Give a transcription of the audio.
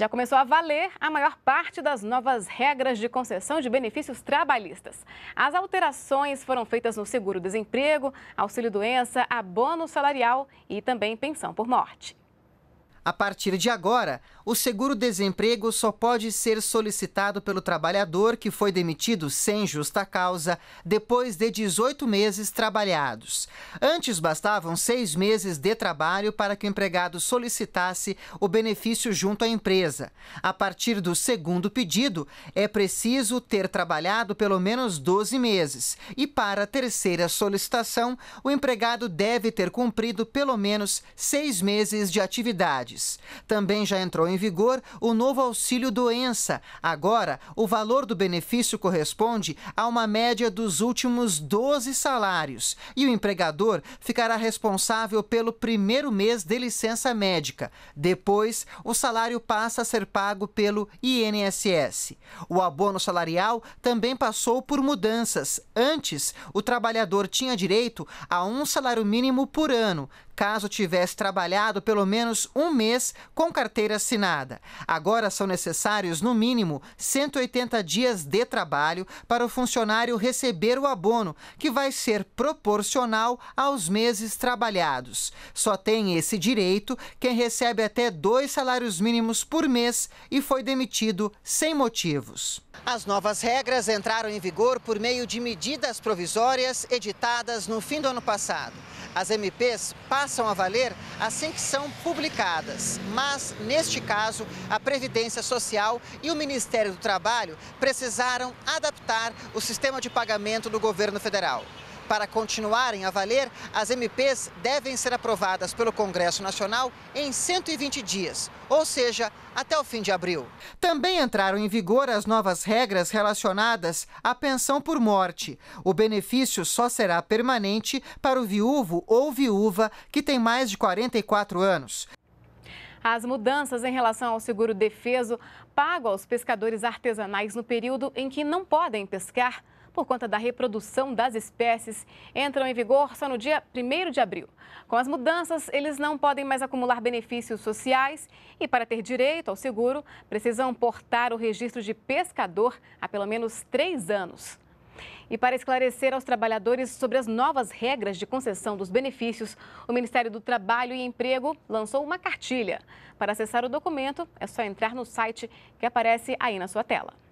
Já começou a valer a maior parte das novas regras de concessão de benefícios trabalhistas. As alterações foram feitas no seguro-desemprego, auxílio-doença, abono salarial e também pensão por morte. A partir de agora, o seguro-desemprego só pode ser solicitado pelo trabalhador que foi demitido sem justa causa depois de 18 meses trabalhados. Antes bastavam seis meses de trabalho para que o empregado solicitasse o benefício junto à empresa. A partir do segundo pedido, é preciso ter trabalhado pelo menos 12 meses. E para a terceira solicitação, o empregado deve ter cumprido pelo menos seis meses de atividade cidades. Também já entrou em vigor o novo auxílio doença. Agora, o valor do benefício corresponde a uma média dos últimos 12 salários e o empregador ficará responsável pelo primeiro mês de licença médica. Depois, o salário passa a ser pago pelo INSS. O abono salarial também passou por mudanças. Antes, o trabalhador tinha direito a um salário mínimo por ano, caso tivesse trabalhado pelo menos um mês com carteira assinada. Agora são necessários, no mínimo, 180 dias de trabalho para o funcionário receber o abono, que vai ser proporcional aos meses trabalhados. Só tem esse direito quem recebe até dois salários mínimos por mês e foi demitido sem motivos. As novas regras entraram em vigor por meio de medidas provisórias editadas no fim do ano passado. As MPs passam a valer assim que são publicadas, mas, neste caso, a Previdência Social e o Ministério do Trabalho precisaram adaptar o sistema de pagamento do governo federal. Para continuarem a valer, as MPs devem ser aprovadas pelo Congresso Nacional em 120 dias, ou seja, até o fim de abril. Também entraram em vigor as novas regras relacionadas à pensão por morte. O benefício só será permanente para o viúvo ou viúva que tem mais de 44 anos. As mudanças em relação ao seguro defeso pago aos pescadores artesanais no período em que não podem pescar por conta da reprodução das espécies, entram em vigor só no dia 1 de abril. Com as mudanças, eles não podem mais acumular benefícios sociais e, para ter direito ao seguro, precisam portar o registro de pescador há pelo menos três anos. E para esclarecer aos trabalhadores sobre as novas regras de concessão dos benefícios, o Ministério do Trabalho e Emprego lançou uma cartilha. Para acessar o documento, é só entrar no site que aparece aí na sua tela.